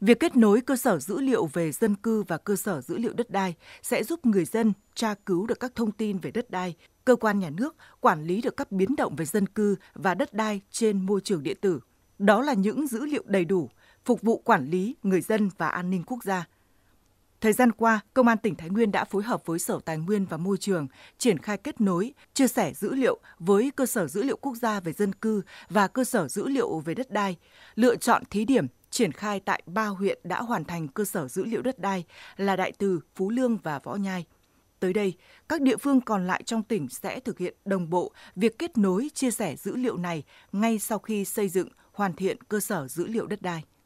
Việc kết nối cơ sở dữ liệu về dân cư và cơ sở dữ liệu đất đai sẽ giúp người dân tra cứu được các thông tin về đất đai, cơ quan nhà nước quản lý được các biến động về dân cư và đất đai trên môi trường điện tử. Đó là những dữ liệu đầy đủ, phục vụ quản lý người dân và an ninh quốc gia. Thời gian qua, Công an tỉnh Thái Nguyên đã phối hợp với Sở Tài nguyên và Môi trường triển khai kết nối, chia sẻ dữ liệu với cơ sở dữ liệu quốc gia về dân cư và cơ sở dữ liệu về đất đai, lựa chọn thí điểm triển khai tại ba huyện đã hoàn thành cơ sở dữ liệu đất đai là Đại Từ, Phú Lương và Võ Nhai. Tới đây, các địa phương còn lại trong tỉnh sẽ thực hiện đồng bộ việc kết nối chia sẻ dữ liệu này ngay sau khi xây dựng, hoàn thiện cơ sở dữ liệu đất đai.